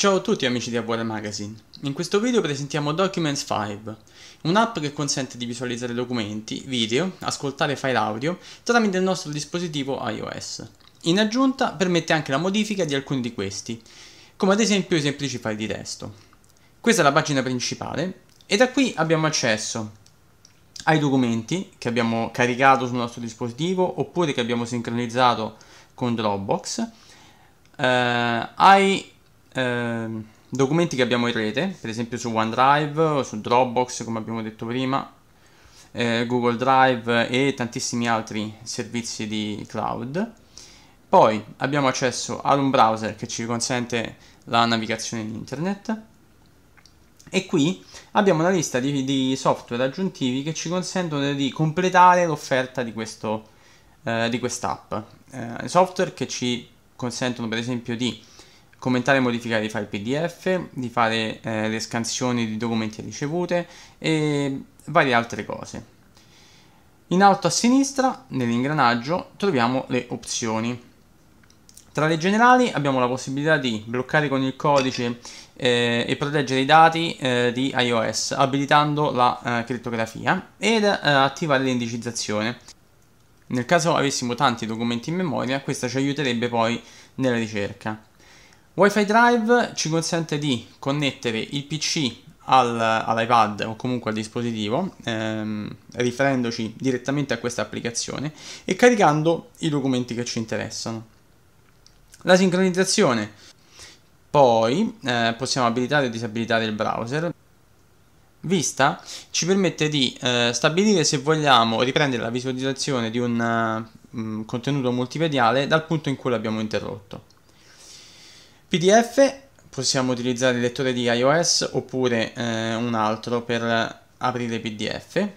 Ciao a tutti amici di Avora Magazine, in questo video presentiamo Documents 5, un'app che consente di visualizzare documenti, video, ascoltare file audio tramite il nostro dispositivo iOS. In aggiunta permette anche la modifica di alcuni di questi, come ad esempio i semplici file di testo. Questa è la pagina principale e da qui abbiamo accesso ai documenti che abbiamo caricato sul nostro dispositivo oppure che abbiamo sincronizzato con Dropbox, eh, ai Ehm, documenti che abbiamo in rete, per esempio su OneDrive, o su Dropbox come abbiamo detto prima, eh, Google Drive e tantissimi altri servizi di cloud. Poi abbiamo accesso ad un browser che ci consente la navigazione in internet e qui abbiamo una lista di, di software aggiuntivi che ci consentono di completare l'offerta di, questo, eh, di quest'app. Eh, software che ci consentono per esempio di commentare e modificare i file PDF, di fare eh, le scansioni di documenti ricevute e varie altre cose. In alto a sinistra, nell'ingranaggio, troviamo le opzioni. Tra le generali abbiamo la possibilità di bloccare con il codice eh, e proteggere i dati eh, di iOS abilitando la eh, crittografia ed eh, attivare l'indicizzazione. Nel caso avessimo tanti documenti in memoria, questa ci aiuterebbe poi nella ricerca. Wi-Fi Drive ci consente di connettere il PC al, all'iPad o comunque al dispositivo, ehm, riferendoci direttamente a questa applicazione e caricando i documenti che ci interessano. La sincronizzazione. Poi eh, possiamo abilitare o disabilitare il browser. Vista ci permette di eh, stabilire se vogliamo riprendere la visualizzazione di un uh, contenuto multimediale dal punto in cui l'abbiamo interrotto. PDF possiamo utilizzare il lettore di iOS oppure eh, un altro per aprire PDF. Eh,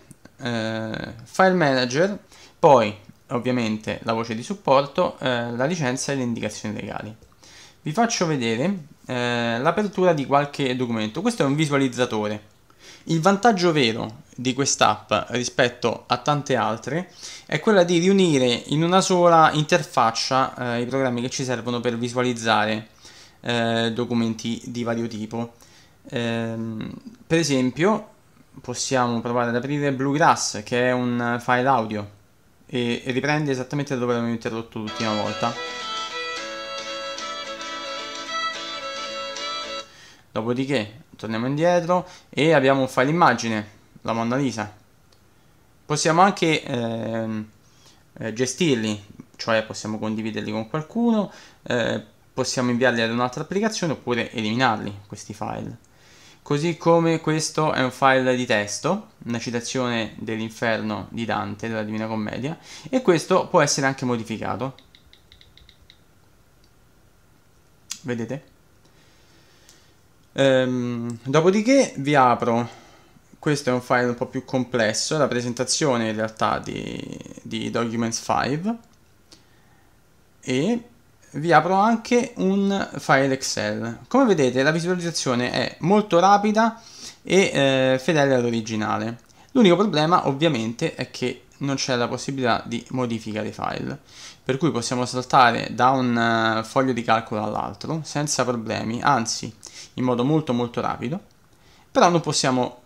file Manager, poi ovviamente la voce di supporto, eh, la licenza e le indicazioni legali. Vi faccio vedere eh, l'apertura di qualche documento. Questo è un visualizzatore. Il vantaggio vero di quest'app rispetto a tante altre è quella di riunire in una sola interfaccia eh, i programmi che ci servono per visualizzare eh, documenti di vario tipo. Ehm, per esempio possiamo provare ad aprire Bluegrass che è un file audio e riprende esattamente da dove abbiamo interrotto l'ultima volta. Dopodiché torniamo indietro e abbiamo un file immagine, la Mona Lisa. Possiamo anche ehm, eh, gestirli, cioè possiamo condividerli con qualcuno, eh, possiamo inviarli ad un'altra applicazione oppure eliminarli questi file. Così come questo è un file di testo, una citazione dell'inferno di Dante, della Divina Commedia, e questo può essere anche modificato. Vedete? Ehm, dopodiché vi apro questo è un file un po' più complesso, la presentazione in realtà di, di Documents 5 e vi apro anche un file Excel. Come vedete la visualizzazione è molto rapida e eh, fedele all'originale. L'unico problema ovviamente è che non c'è la possibilità di modifica dei file, per cui possiamo saltare da un uh, foglio di calcolo all'altro senza problemi, anzi in modo molto molto rapido, però non possiamo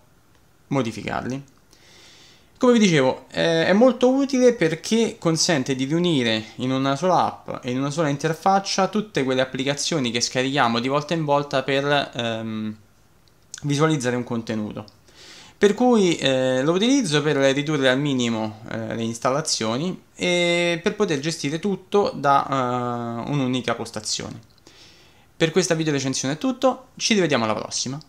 modificarli. Come vi dicevo, eh, è molto utile perché consente di riunire in una sola app e in una sola interfaccia tutte quelle applicazioni che scarichiamo di volta in volta per ehm, visualizzare un contenuto. Per cui eh, lo utilizzo per ridurre al minimo eh, le installazioni e per poter gestire tutto da eh, un'unica postazione. Per questa video recensione è tutto, ci rivediamo alla prossima.